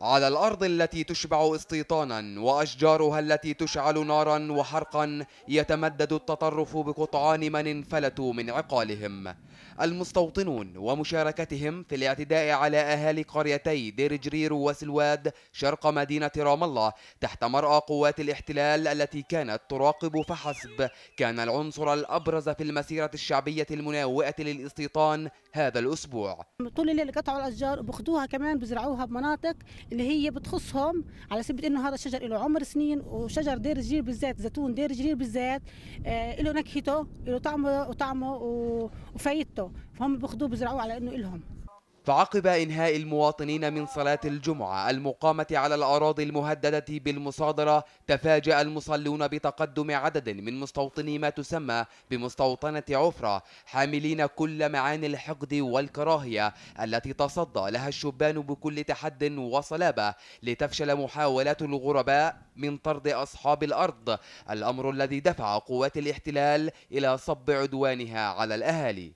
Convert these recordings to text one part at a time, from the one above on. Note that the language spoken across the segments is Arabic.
على الأرض التي تشبع استيطانا وأشجارها التي تشعل نارا وحرقا يتمدد التطرف بقطعان من انفلتوا من عقالهم المستوطنون ومشاركتهم في الاعتداء على أهالي قريتي دير جرير وسلواد شرق مدينة رام الله تحت مرأى قوات الاحتلال التي كانت تراقب فحسب كان العنصر الأبرز في المسيرة الشعبية المناوئة للاستيطان هذا الأسبوع طول الليل قطعوا الأشجار بخدوها كمان بزرعوها بمناطق اللي هي بتخصهم على سبيل انه هذا الشجر له عمر سنين وشجر دير الجير بالذات زيتون دير الجير بالذات آه له نكهته له طعمه وطعمه وفايدته فهم بياخذوه بزرعوه على انه لهم فعقب إنهاء المواطنين من صلاة الجمعة المقامة على الأراضي المهددة بالمصادرة تفاجأ المصلون بتقدم عدد من مستوطني ما تسمى بمستوطنة عفرة حاملين كل معاني الحقد والكراهية التي تصدى لها الشبان بكل تحد وصلابة لتفشل محاولات الغرباء من طرد أصحاب الأرض الأمر الذي دفع قوات الاحتلال إلى صب عدوانها على الأهالي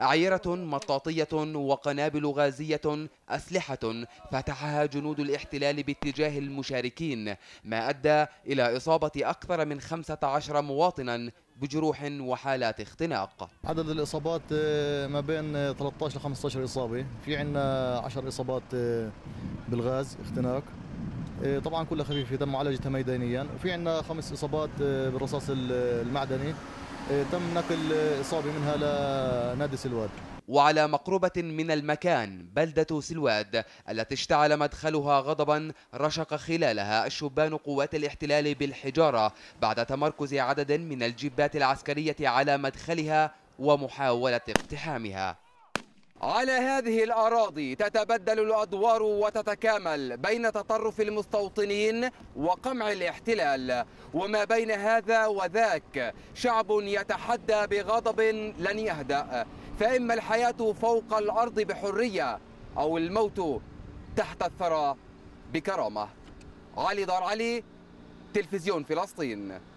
أعيرة مطاطية وقنابل غازية أسلحة فتحها جنود الاحتلال باتجاه المشاركين ما أدى إلى إصابة أكثر من 15 مواطنا بجروح وحالات اختناق عدد الإصابات آه، ما بين 13 ل 15 إصابة في عندنا 10 إصابات آه، بالغاز اختناق إيه، طبعا كلها خفيفه تم معالجتها ميدانيا وفي عندنا خمس اصابات إيه، بالرصاص المعدني إيه، تم نقل اصابه منها لنادي سلواد وعلى مقربة من المكان بلدة سلواد التي اشتعل مدخلها غضبا رشق خلالها الشبان قوات الاحتلال بالحجارة بعد تمركز عدد من الجيبات العسكرية على مدخلها ومحاولة اقتحامها على هذه الأراضي تتبدل الأدوار وتتكامل بين تطرف المستوطنين وقمع الاحتلال وما بين هذا وذاك شعب يتحدى بغضب لن يهدأ فإما الحياة فوق الأرض بحرية أو الموت تحت الثرى بكرامة علي دار علي تلفزيون فلسطين